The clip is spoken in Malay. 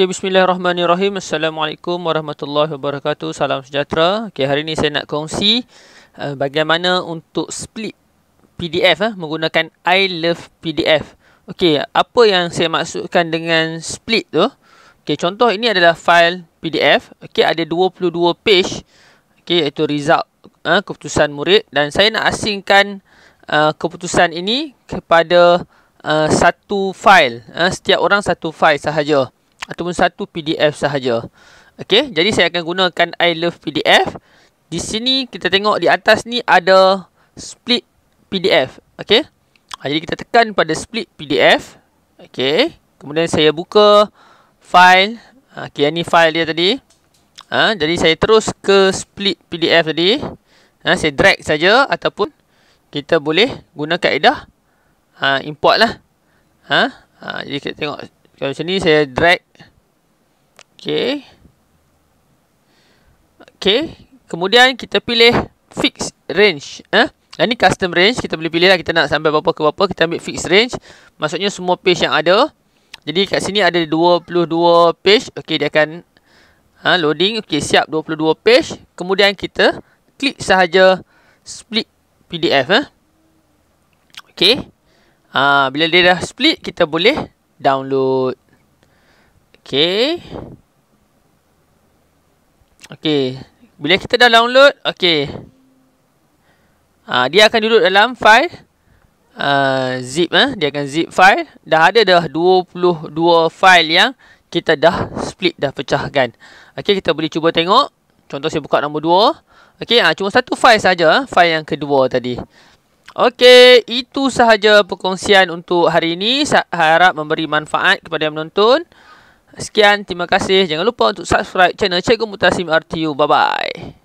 Okey bismillahirrahmanirrahim. Assalamualaikum warahmatullahi wabarakatuh. Salam sejahtera. Okey hari ini saya nak kongsi uh, bagaimana untuk split PDF eh menggunakan I love PDF. Okey, apa yang saya maksudkan dengan split tu? Okey, contoh ini adalah file PDF. Okey, ada 22 page. Okey, iaitu result uh, keputusan murid dan saya nak asingkan uh, keputusan ini kepada uh, satu file. Uh, setiap orang satu file sahaja ataupun satu PDF sahaja. Okey, jadi saya akan gunakan I love PDF. Di sini kita tengok di atas ni ada split PDF. Okey. Ha, jadi kita tekan pada split PDF. Okey. Kemudian saya buka file. Ha, okey, ini file dia tadi. Ha, jadi saya terus ke split PDF tadi. Ha, saya drag saja ataupun kita boleh guna kaedah ha, import lah. Ha, ha, jadi kita tengok Okay, macam ni saya drag. Okay. Okay. Kemudian kita pilih fix range. Eh? Dan ni custom range. Kita boleh pilih lah kita nak sampai berapa ke berapa. Kita ambil fix range. Maksudnya semua page yang ada. Jadi kat sini ada 22 page. Okay, dia akan ha, loading. Okay, siap 22 page. Kemudian kita klik sahaja split PDF. Eh? Okay. Ha, bila dia dah split, kita boleh download. Okay. Okay. Bila kita dah download, okay. Uh, dia akan duduk dalam file. Uh, zip eh. Dia akan zip file. Dah ada dah 22 file yang kita dah split, dah pecahkan. Okay, kita boleh cuba tengok. Contoh saya buka nombor 2. Okay, uh, cuma satu file saja, eh? File yang kedua tadi. Okey, itu sahaja perkongsian untuk hari ini. Harap memberi manfaat kepada yang menonton. Sekian, terima kasih. Jangan lupa untuk subscribe channel Cikgu Mutasim RTU. Bye-bye.